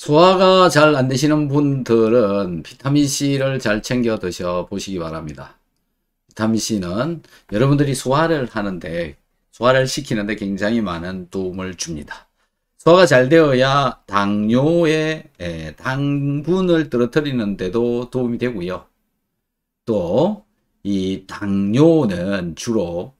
소화가 잘 안 되시는 분들은 비타민C를 잘 챙겨 드셔 보시기 바랍니다. 비타민C는 여러분들이 소화를 하는데 소화를 시키는데 굉장히 많은 도움을 줍니다. 소화가 잘 되어야 당뇨의 예, 당분을 떨어뜨리는데도 도움이 되고요. 또 이 당뇨는 주로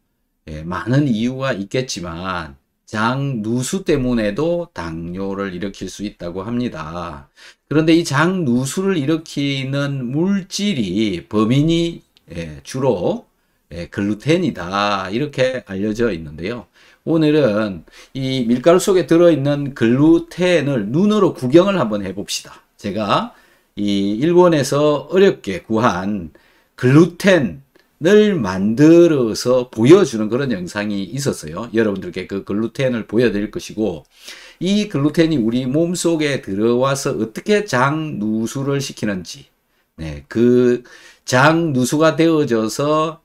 예, 많은 이유가 있겠지만 장누수 때문에도 당뇨를 일으킬 수 있다고 합니다. 그런데 이 장누수를 일으키는 물질이 범인이 예, 주로 예, 글루텐이다 이렇게 알려져 있는데요. 오늘은 이 밀가루 속에 들어있는 글루텐을 눈으로 구경을 한번 해봅시다. 제가 이 일본에서 어렵게 구한 글루텐 늘 만들어서 보여주는 그런 영상이 있었어요. 여러분들께 그 글루텐을 보여드릴 것이고 이 글루텐이 우리 몸속에 들어와서 어떻게 장 누수를 시키는지 네, 그 장 누수가 되어져서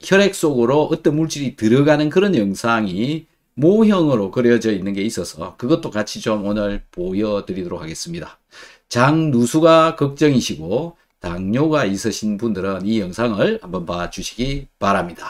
혈액 속으로 어떤 물질이 들어가는 그런 영상이 모형으로 그려져 있는 게 있어서 그것도 같이 좀 오늘 보여드리도록 하겠습니다. 장 누수가 걱정이시고 당뇨가 있으신 분들은 이 영상을 한번 봐주시기 바랍니다.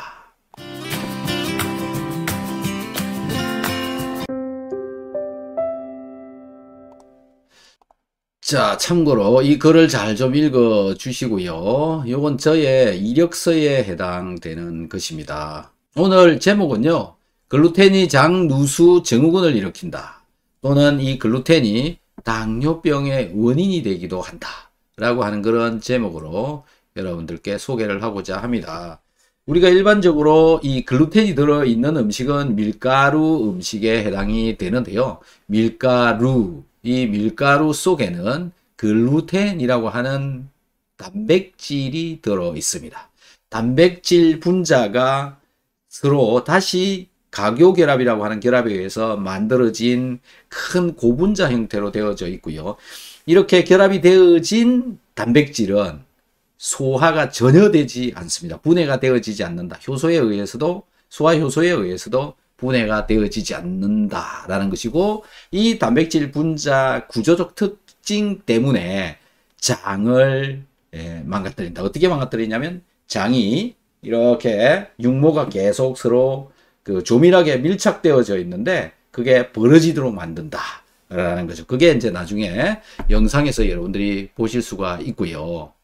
자 참고로 이 글을 잘 좀 읽어 주시고요. 요건 저의 이력서에 해당되는 것입니다. 오늘 제목은요. 글루텐이 장누수 증후군을 일으킨다. 또는 이 글루텐이 당뇨병의 원인이 되기도 한다. 라고 하는 그런 제목으로 여러분들께 소개를 하고자 합니다. 우리가 일반적으로 이 글루텐이 들어있는 음식은 밀가루 음식에 해당이 되는데요. 밀가루, 이 밀가루 속에는 글루텐이라고 하는 단백질이 들어 있습니다. 단백질 분자가 서로 다시 가교결합이라고 하는 결합에 의해서 만들어진 큰 고분자 형태로 되어져 있고요. 이렇게 결합이 되어진 단백질은 소화가 전혀 되지 않습니다. 분해가 되어지지 않는다. 효소에 의해서도 소화 효소에 의해서도 분해가 되어지지 않는다라는 것이고 이 단백질 분자 구조적 특징 때문에 장을 예, 망가뜨린다. 어떻게 망가뜨리냐면 장이 이렇게 육모가 계속 서로 그 조밀하게 밀착되어져 있는데 그게 벌어지도록 만든다. 라는 거죠. 그게 이제 나중에 영상에서 여러분들이 보실 수가 있고요.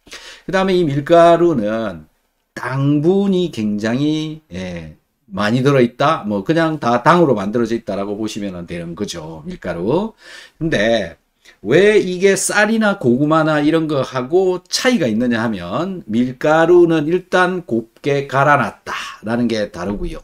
그 다음에 이 밀가루는 당분이 굉장히 예, 많이 들어있다. 뭐 그냥 다 당으로 만들어져 있다라고 보시면 되는 거죠. 밀가루. 근데 왜 이게 쌀이나 고구마나 이런 거 하고 차이가 있느냐 하면 밀가루는 일단 곱게 갈아놨다라는 게 다르고요.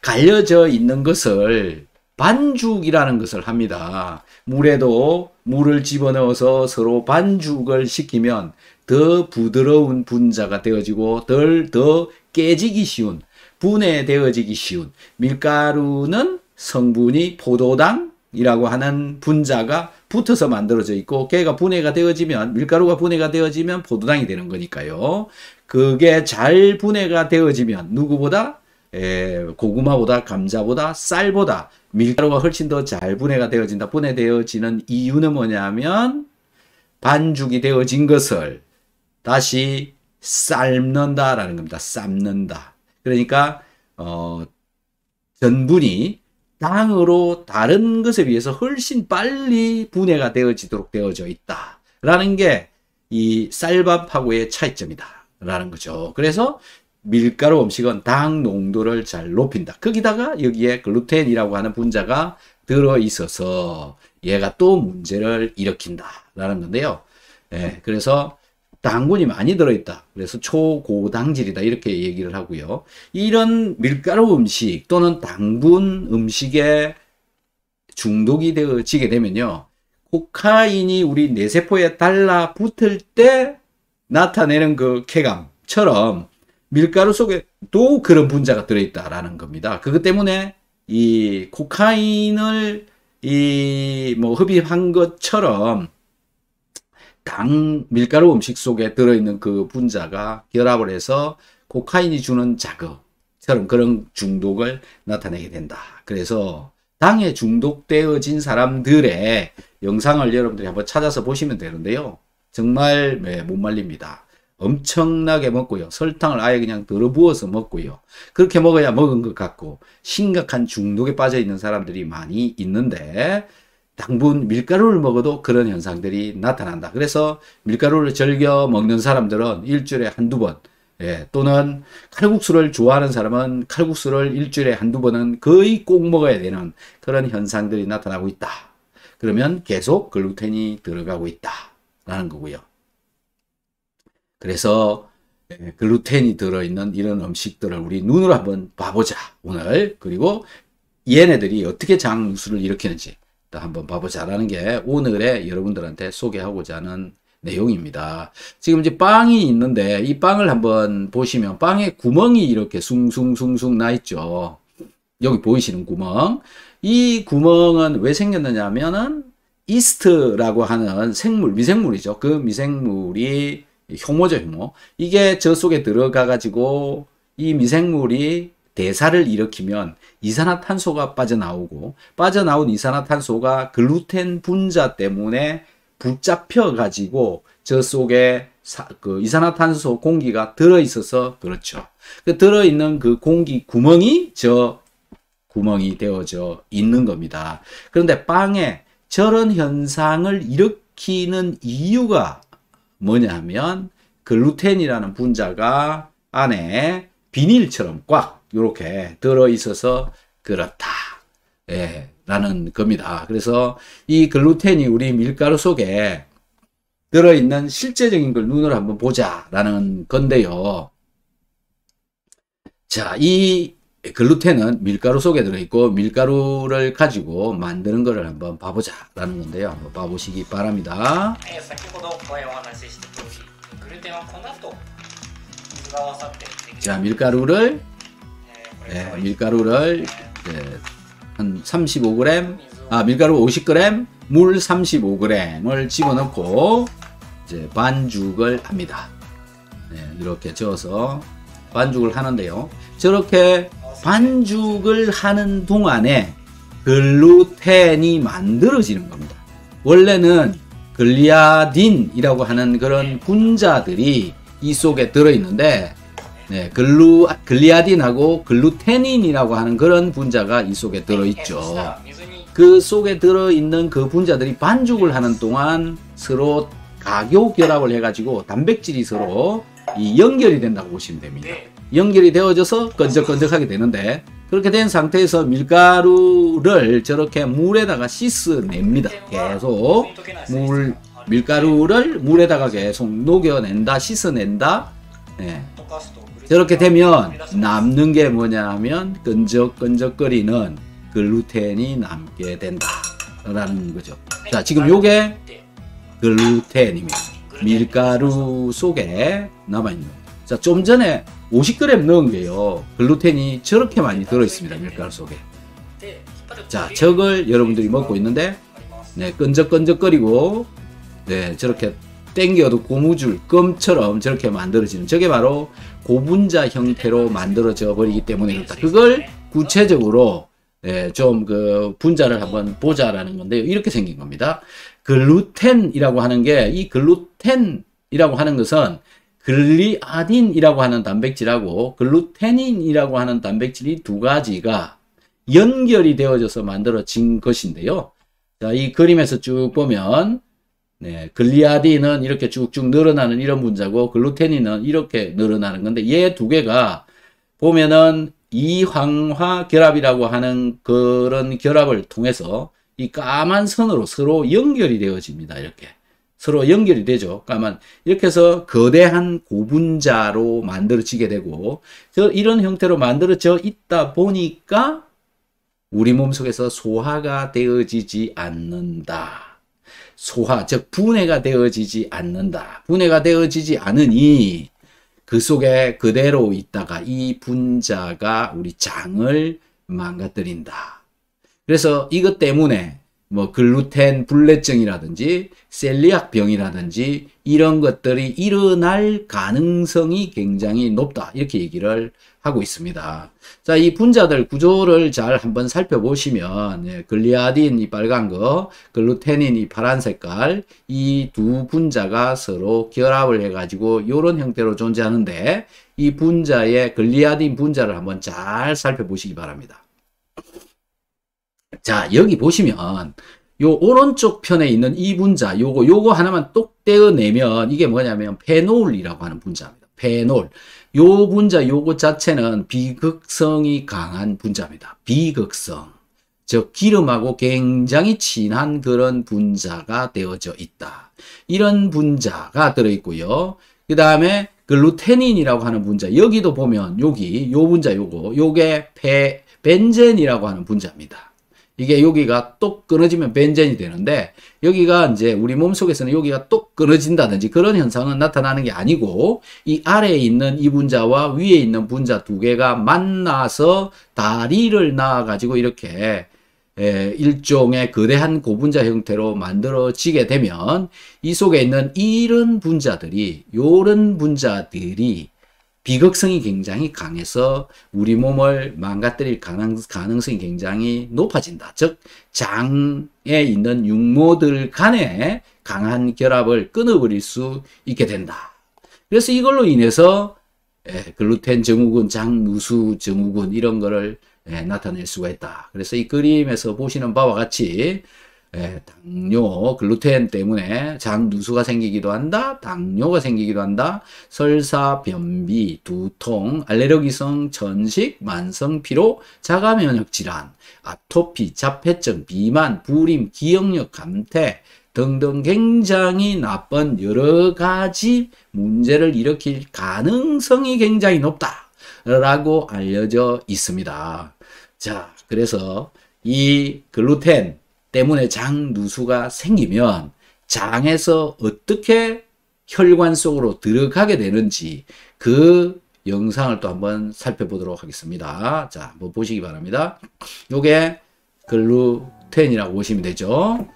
갈려져 있는 것을 반죽이라는 것을 합니다. 물에도 물을 집어넣어서 서로 반죽을 시키면 더 부드러운 분자가 되어지고 덜 더 깨지기 쉬운 분해되어지기 쉬운 밀가루는 성분이 포도당이라고 하는 분자가 붙어서 만들어져 있고 걔가 분해가 되어지면 밀가루가 분해가 되어지면 포도당이 되는 거니까요. 그게 잘 분해가 되어지면 누구보다 에, 예, 고구마보다 감자보다 쌀보다 밀가루가 훨씬 더 잘 분해가 되어진다. 분해되어지는 이유는 뭐냐면 반죽이 되어진 것을 다시 삶는다라는 겁니다. 삶는다. 그러니까 어, 전분이 땅으로 다른 것에 비해서 훨씬 빨리 분해가 되어지도록 되어져 있다. 라는 게 이 쌀밥하고의 차이점이다. 라는 거죠. 그래서 밀가루 음식은 당 농도를 잘 높인다. 거기다가 여기에 글루텐이라고 하는 분자가 들어 있어서 얘가 또 문제를 일으킨다라는 건데요. 예, 그래서 당분이 많이 들어있다. 그래서 초고당질이다. 이렇게 얘기를 하고요. 이런 밀가루 음식 또는 당분 음식에 중독이 되어지게 되면요. 코카인이 우리 뇌세포에 달라붙을 때 나타내는 그 쾌감처럼 밀가루 속에도 그런 분자가 들어있다라는 겁니다. 그것 때문에 이 코카인을 이 뭐 흡입한 것처럼 당 밀가루 음식 속에 들어있는 그 분자가 결합을 해서 코카인이 주는 자극처럼 그런 중독을 나타내게 된다. 그래서 당에 중독되어진 사람들의 영상을 여러분들이 한번 찾아서 보시면 되는데요. 정말 네, 못 말립니다. 엄청나게 먹고요. 설탕을 아예 그냥 들어 부어서 먹고요. 그렇게 먹어야 먹은 것 같고 심각한 중독에 빠져 있는 사람들이 많이 있는데 당분 밀가루를 먹어도 그런 현상들이 나타난다. 그래서 밀가루를 즐겨 먹는 사람들은 일주일에 한두 번 예, 또는 칼국수를 좋아하는 사람은 칼국수를 일주일에 한두 번은 거의 꼭 먹어야 되는 그런 현상들이 나타나고 있다. 그러면 계속 글루텐이 들어가고 있다. 라는 거고요. 그래서 예, 글루텐이 들어있는 이런 음식들을 우리 눈으로 한번 봐보자 오늘 그리고 얘네들이 어떻게 장수를 일으키는지 또 한번 봐보자라는 게 오늘의 여러분들한테 소개하고자 하는 내용입니다. 지금 이제 빵이 있는데 이 빵을 한번 보시면 빵에 구멍이 이렇게 숭숭숭숭 나 있죠. 여기 보이시는 구멍. 이 구멍은 왜 생겼느냐 하 면은 이스트라고 하는 생물, 미생물이죠. 그 미생물이 효모죠, 효모. 이게 저 속에 들어가 가지고 이 미생물이 대사를 일으키면 이산화탄소가 빠져나오고 빠져나온 이산화탄소가 글루텐 분자 때문에 붙잡혀 가지고 저 속에 사, 그 이산화탄소 공기가 들어 있어서 그렇죠. 그 들어 있는 그 공기 구멍이 저 구멍이 되어져 있는 겁니다. 그런데 빵에 저런 현상을 일으키는 이유가 뭐냐 하면 글루텐이라는 분자가 안에 비닐처럼 꽉 이렇게 들어 있어서 그렇다. 예, 라는 겁니다. 그래서 이 글루텐이 우리 밀가루 속에 들어 있는 실제적인 걸 눈으로 한번 보자라는 건데요. 자, 이 글루텐은 밀가루 속에 들어있고 밀가루를 가지고 만드는 것을 한번 봐보자 라는 건데요 한번 봐보시기 바랍니다 자 밀가루를 네, 밀가루를 네, 한 35g 아 밀가루 50g 물 35g을 집어넣고 이제 반죽을 합니다 네, 이렇게 저어서 반죽을 하는데요 저렇게 반죽을 하는 동안에 글루텐이 만들어지는 겁니다. 원래는 글리아딘이라고 하는 그런 네. 분자들이 이 속에 들어있는데 네, 글루, 글리아딘하고 글루테닌이라고 하는 그런 분자가 이 속에 네, 들어있죠. 네, 그 속에 들어있는 그 분자들이 반죽을 하는 동안 서로 가교 결합을 해가지고 단백질이 서로 이 연결이 된다고 보시면 됩니다. 연결이 되어져서 끈적끈적하게 되는데 그렇게 된 상태에서 밀가루를 저렇게 물에다가 씻어냅니다. 계속 물 밀가루를 물에다가 계속 녹여낸다, 씻어낸다. 네. 저렇게 되면 남는 게 뭐냐면 끈적끈적거리는 글루텐이 남게 된다라는 거죠. 자, 지금 요게 글루텐입니다. 밀가루 속에 남아 있는. 자, 좀 전에 50g 넣은 게요. 글루텐이 저렇게 많이 들어있습니다. 밀가루 속에. 자, 저걸 여러분들이 먹고 있는데, 네, 끈적끈적거리고, 네, 저렇게 땡겨도 고무줄, 껌처럼 저렇게 만들어지는, 저게 바로 고분자 형태로 만들어져 버리기 때문에 그렇다. 그걸 구체적으로, 네, 좀그 분자를 한번 보자라는 건데요. 이렇게 생긴 겁니다. 글루텐이라고 하는 게, 이 글루텐이라고 하는 것은 글리아딘이라고 하는 단백질하고 글루테닌이라고 하는 단백질이 두 가지가 연결이 되어져서 만들어진 것인데요. 자, 이 그림에서 쭉 보면 네, 글리아딘은 이렇게 쭉쭉 늘어나는 이런 분자고 글루테닌은 이렇게 늘어나는 건데 얘 두 개가 보면은 이황화 결합이라고 하는 그런 결합을 통해서 이 까만 선으로 서로 연결이 되어집니다. 이렇게. 서로 연결이 되죠. 그러니까 이렇게 해서 거대한 고분자로 만들어지게 되고 이런 형태로 만들어져 있다 보니까 우리 몸속에서 소화가 되어지지 않는다. 소화, 즉 분해가 되어지지 않는다. 분해가 되어지지 않으니 그 속에 그대로 있다가 이 분자가 우리 장을 망가뜨린다. 그래서 이것 때문에 뭐 글루텐 불내증이라든지 셀리악 병이라든지 이런 것들이 일어날 가능성이 굉장히 높다 이렇게 얘기를 하고 있습니다. 자, 이 분자들 구조를 잘 한번 살펴보시면 예, 글리아딘 이 빨간 거, 글루테닌 이 파란 색깔 이 두 분자가 서로 결합을 해가지고 이런 형태로 존재하는데 이 분자의 글리아딘 분자를 한번 잘 살펴보시기 바랍니다. 자, 여기 보시면 요 오른쪽 편에 있는 이 분자 요거 요거 하나만 똑 떼어내면 이게 뭐냐면 페놀이라고 하는 분자입니다. 페놀. 요 분자 요거 자체는 비극성이 강한 분자입니다. 비극성. 즉 기름하고 굉장히 친한 그런 분자가 되어져 있다. 이런 분자가 들어 있고요. 그다음에 글루테닌이라고 하는 분자. 여기도 보면 여기 요 분자 요거 요게 페 벤젠이라고 하는 분자입니다. 이게 여기가 똑 끊어지면 벤젠이 되는데 여기가 이제 우리 몸속에서는 여기가 똑 끊어진다든지 그런 현상은 나타나는 게 아니고 이 아래에 있는 이 분자와 위에 있는 분자 두 개가 만나서 다리를 나와 가지고 이렇게 예, 일종의 거대한 고분자 형태로 만들어지게 되면 이 속에 있는 이런 분자들이 요런 분자들이 비극성이 굉장히 강해서 우리 몸을 망가뜨릴 가능, 가능성이 굉장히 높아진다. 즉, 장에 있는 육모들 간에 강한 결합을 끊어버릴 수 있게 된다. 그래서 이걸로 인해서 예, 글루텐 증후군, 장무수 증후군 이런 거를 예, 나타낼 수가 있다. 그래서 이 그림에서 보시는 바와 같이 예, 당뇨, 글루텐 때문에 장 누수가 생기기도 한다, 당뇨가 생기기도 한다, 설사, 변비, 두통, 알레르기성 전식, 만성 피로, 자가 면역 질환, 아토피, 자폐증, 비만, 불임, 기억력 감퇴, 등등 굉장히 나쁜 여러 가지 문제를 일으킬 가능성이 굉장히 높다. 라고 알려져 있습니다. 자, 그래서 이 글루텐, 때문에 장 누수가 생기면 장에서 어떻게 혈관 속으로 들어가게 되는지 그 영상을 또 한번 살펴보도록 하겠습니다. 자, 한번 보시기 바랍니다. 요게 글루텐이라고 보시면 되죠.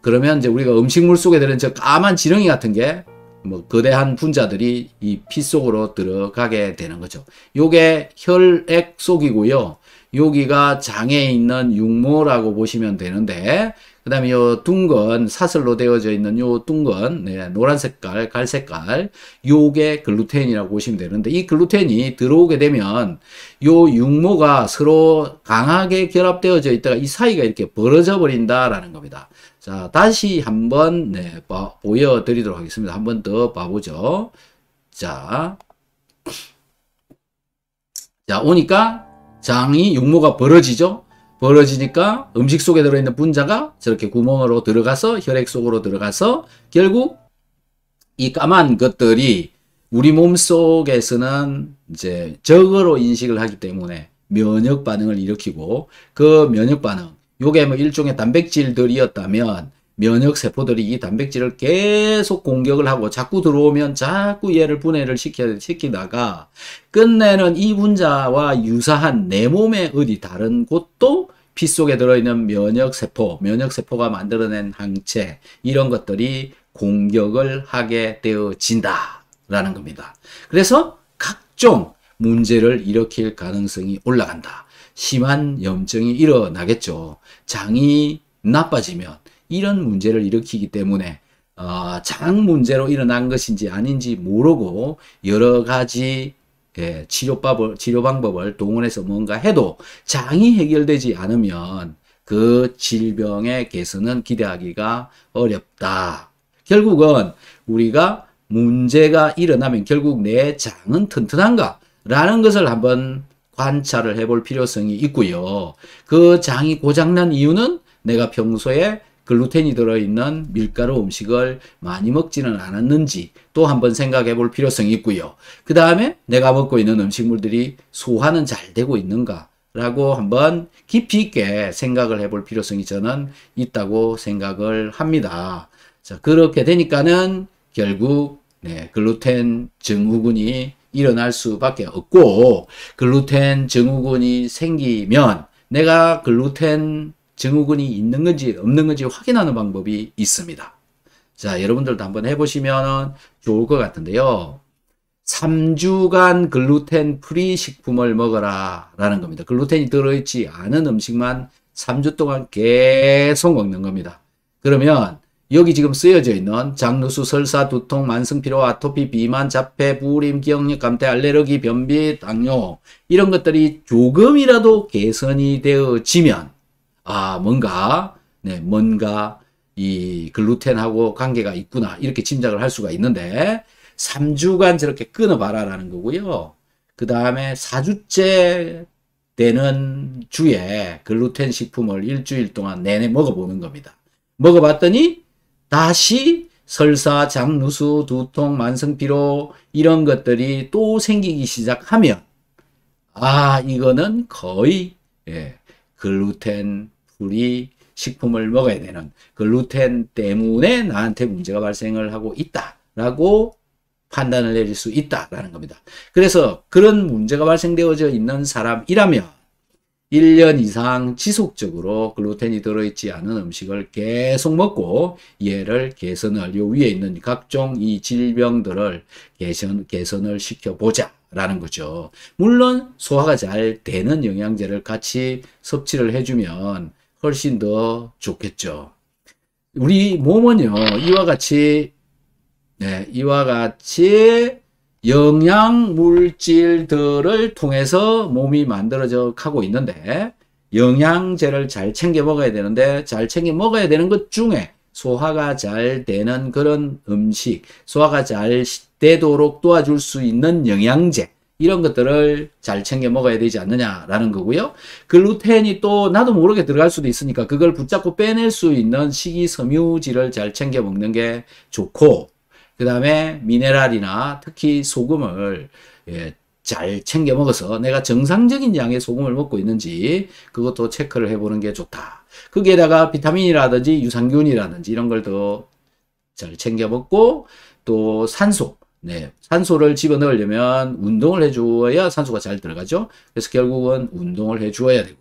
그러면 이제 우리가 음식물 속에 들는저 까만 지렁이 같은 게 뭐 거대한 분자들이 이 피 속으로 들어가게 되는 거죠. 요게 혈액 속이고요. 여기가 장에 있는 육모라고 보시면 되는데 그 다음에 요 둥근 사슬로 되어져 있는 요 둥근 네, 노란 색깔 갈 색깔 요게 글루텐이라고 보시면 되는데 이 글루텐이 들어오게 되면 요 육모가 서로 강하게 결합되어져 있다가 이 사이가 이렇게 벌어져 버린다라는 겁니다 자 다시 한번 네, 보여드리도록 하겠습니다 한번 더 봐보죠 자 자, 오니까 장이 육모가 벌어지죠. 벌어지니까 음식 속에 들어있는 분자가 저렇게 구멍으로 들어가서 혈액 속으로 들어가서 결국 이 까만 것들이 우리 몸 속에서는 이제 적으로 인식을 하기 때문에 면역 반응을 일으키고 그 면역 반응 요게 뭐 일종의 단백질들이었다면 면역 세포들이 이 단백질을 계속 공격을 하고 자꾸 들어오면 자꾸 얘를 분해를 시켜, 시키다가 끝내는 이 분자와 유사한 내 몸의 어디 다른 곳도 피 속에 들어있는 면역 세포, 면역 세포가 만들어낸 항체 이런 것들이 공격을 하게 되어진다라는 겁니다. 그래서 각종 문제를 일으킬 가능성이 올라간다. 심한 염증이 일어나겠죠. 장이 나빠지면 이런 문제를 일으키기 때문에 어, 장 문제로 일어난 것인지 아닌지 모르고 여러 가지 예, 치료법을 치료 방법을 동원해서 뭔가 해도 장이 해결되지 않으면 그 질병의 개선은 기대하기가 어렵다. 결국은 우리가 문제가 일어나면 결국 내 장은 튼튼한가? 라는 것을 한번 관찰을 해볼 필요성이 있고요. 그 장이 고장난 이유는 내가 평소에 글루텐이 들어있는 밀가루 음식을 많이 먹지는 않았는지 또 한번 생각해 볼 필요성이 있고요. 그 다음에 내가 먹고 있는 음식물들이 소화는 잘 되고 있는가 라고 한번 깊이 있게 생각을 해 볼 필요성이 저는 있다고 생각을 합니다. 자, 그렇게 되니까는 결국 네, 글루텐 증후군이 일어날 수밖에 없고 글루텐 증후군이 생기면 내가 글루텐 증후군이 있는 건지 없는 건지 확인하는 방법이 있습니다. 자, 여러분들도 한번 해보시면 좋을 것 같은데요. 3주간 글루텐 프리 식품을 먹어라 라는 겁니다. 글루텐이 들어있지 않은 음식만 3주 동안 계속 먹는 겁니다. 그러면 여기 지금 쓰여져 있는 장루수, 설사, 두통, 만성피로, 아토피, 비만, 자폐, 불임, 기억력 감퇴, 알레르기, 변비, 당뇨 이런 것들이 조금이라도 개선이 되어지면 아, 뭔가, 네, 뭔가 이 글루텐하고 관계가 있구나. 이렇게 짐작을 할 수가 있는데, 3주간 저렇게 끊어봐라라는 거고요. 그 다음에 4주째 되는 주에 글루텐 식품을 일주일 동안 내내 먹어보는 겁니다. 먹어봤더니 다시 설사, 장누수, 두통, 만성피로 이런 것들이 또 생기기 시작하면 아 이거는 거의 예, 글루텐 우리 식품을 먹어야 되는 글루텐 그 때문에 나한테 문제가 발생을 하고 있다라고 판단을 내릴 수 있다라는 겁니다. 그래서 그런 문제가 발생되어져 있는 사람이라면 1년 이상 지속적으로 글루텐이 그 들어있지 않은 음식을 계속 먹고 이해를 개선을 요 위에 있는 각종 이 질병들을 개선, 개선을 시켜보자 라는 거죠. 물론 소화가 잘 되는 영양제를 같이 섭취를 해주면 훨씬 더 좋겠죠. 우리 몸은요, 이와 같이, 네, 이와 같이 영양 물질들을 통해서 몸이 만들어져 가고 있는데, 영양제를 잘 챙겨 먹어야 되는데, 잘 챙겨 먹어야 되는 것 중에 소화가 잘 되는 그런 음식, 소화가 잘 되도록 도와줄 수 있는 영양제, 이런 것들을 잘 챙겨 먹어야 되지 않느냐라는 거고요. 글루텐이 그 또 나도 모르게 들어갈 수도 있으니까 그걸 붙잡고 빼낼 수 있는 식이섬유질을 잘 챙겨 먹는 게 좋고 그 다음에 미네랄이나 특히 소금을 예, 잘 챙겨 먹어서 내가 정상적인 양의 소금을 먹고 있는지 그것도 체크를 해보는 게 좋다. 거기에다가 비타민이라든지 유산균이라든지 이런 걸 더 잘 챙겨 먹고 또 산소 네, 산소를 집어넣으려면 운동을 해주어야 산소가 잘 들어가죠. 그래서 결국은 운동을 해주어야 되고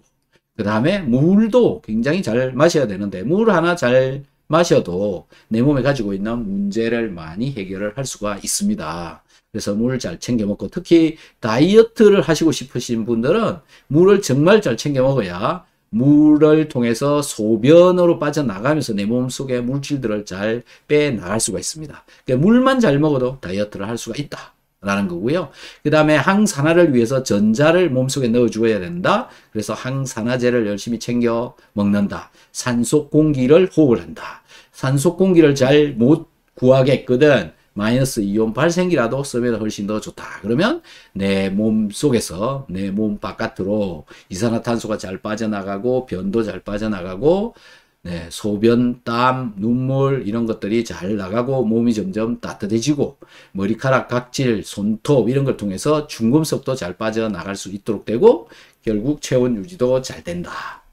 그 다음에 물도 굉장히 잘 마셔야 되는데 물 하나 잘 마셔도 내 몸에 가지고 있는 문제를 많이 해결을 할 수가 있습니다. 그래서 물을 잘 챙겨 먹고 특히 다이어트를 하시고 싶으신 분들은 물을 정말 잘 챙겨 먹어야 물을 통해서 소변으로 빠져나가면서 내 몸속의 물질들을 잘 빼나갈 수가 있습니다. 그러니까 물만 잘 먹어도 다이어트를 할 수가 있다. 라는 거고요. 그 다음에 항산화를 위해서 전자를 몸속에 넣어주어야 된다. 그래서 항산화제를 열심히 챙겨 먹는다. 산소 공기를 호흡을 한다. 산소 공기를 잘 못 구하겠거든. 마이너스 이온 발생기라도 쓰면 훨씬 더 좋다. 그러면 내 몸 속에서 내 몸 바깥으로 이산화탄소가 잘 빠져나가고 변도 잘 빠져나가고 네, 소변, 땀, 눈물 이런 것들이 잘 나가고 몸이 점점 따뜻해지고 머리카락, 각질, 손톱 이런 걸 통해서 중금속도 잘 빠져나갈 수 있도록 되고 결국 체온 유지도 잘 된다.